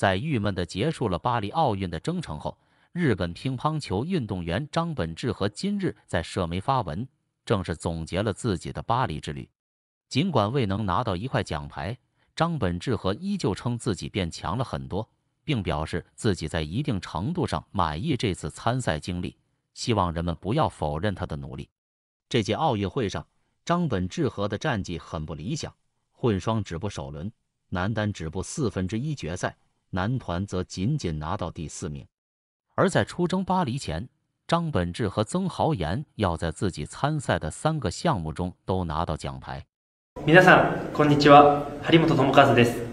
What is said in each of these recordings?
在郁闷地结束了巴黎奥运的征程后，日本乒乓球运动员张本智和今日在社媒发文，正式总结了自己的巴黎之旅。尽管未能拿到一块奖牌，张本智和依旧称自己变强了很多，并表示自己在一定程度上满意这次参赛经历，希望人们不要否认他的努力。这届奥运会上，张本智和的战绩很不理想，混双止步首轮，男单止步四分之一决赛。男团则仅仅拿到第四名，而在出征巴黎前，张本智和曾豪言要在自己参赛的三个项目中都拿到奖牌。皆さん、こんにちは。です。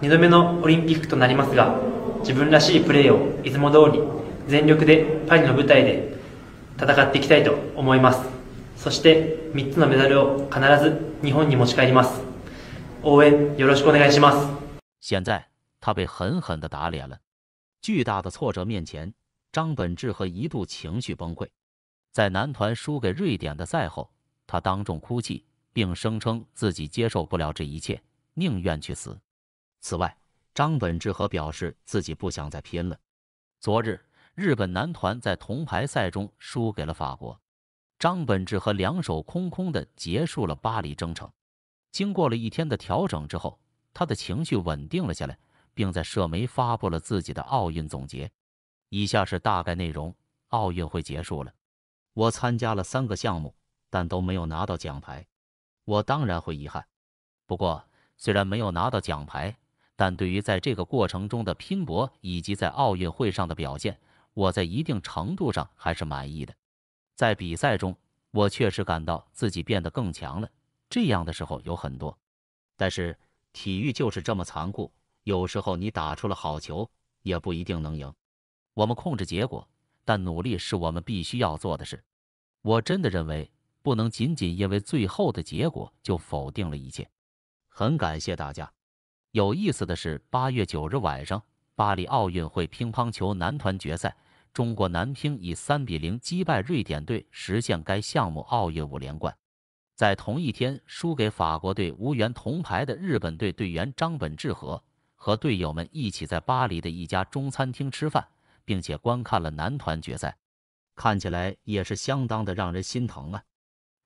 二度目のオリンピックとなりますが、自分らしいプレーをいつも通り全力でパリの舞台で戦っていきたいと思います。そして三つのメダルを必ず日本に持ち帰ります。応援よろしくお願いします。现在。他被狠狠地打脸了。巨大的挫折面前，张本智和一度情绪崩溃。在男团输给瑞典的赛后，他当众哭泣，并声称自己接受不了这一切，宁愿去死。此外，张本智和表示自己不想再拼了。昨日，日本男团在铜牌赛中输给了法国，张本智和两手空空地结束了巴黎征程。经过了一天的调整之后，他的情绪稳定了下来。并在社媒发布了自己的奥运总结，以下是大概内容：奥运会结束了，我参加了三个项目，但都没有拿到奖牌，我当然会遗憾。不过，虽然没有拿到奖牌，但对于在这个过程中的拼搏以及在奥运会上的表现，我在一定程度上还是满意的。在比赛中，我确实感到自己变得更强了，这样的时候有很多。但是，体育就是这么残酷。有时候你打出了好球，也不一定能赢。我们控制结果，但努力是我们必须要做的事。我真的认为，不能仅仅因为最后的结果就否定了一切。很感谢大家。有意思的是，八月九日晚上，巴黎奥运会乒乓球男团决赛，中国男乒以三比零击败瑞典队，实现该项目奥运五连冠。在同一天输给法国队无缘铜牌的日本队队员张本智和。和队友们一起在巴黎的一家中餐厅吃饭，并且观看了男团决赛，看起来也是相当的让人心疼啊。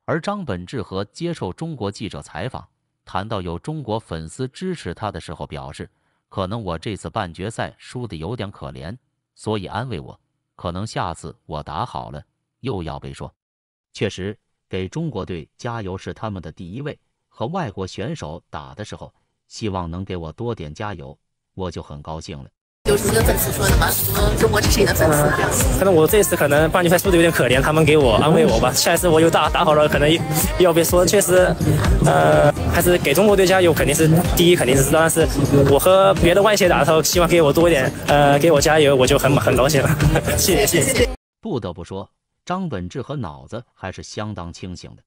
而张本智和接受中国记者采访，谈到有中国粉丝支持他的时候，表示：“可能我这次半决赛输的有点可怜，所以安慰我，可能下次我打好了又要被说。”确实，给中国队加油是他们的第一位。和外国选手打的时候。希望能给我多点加油，我就很高兴了。有十个粉丝说的吗？中国是谁的粉丝？可能我这次可能半决赛输的有点可怜，他们给我安慰我吧。下一次我又打打好了，可能 要被说，确实，呃，还是给中国队加油肯定是第一，肯定是知道。但是我和别的外协打的时候，希望给我多一点，呃，给我加油，我就很很高兴了。谢谢谢谢。不得不说，张本智和脑子还是相当清醒的。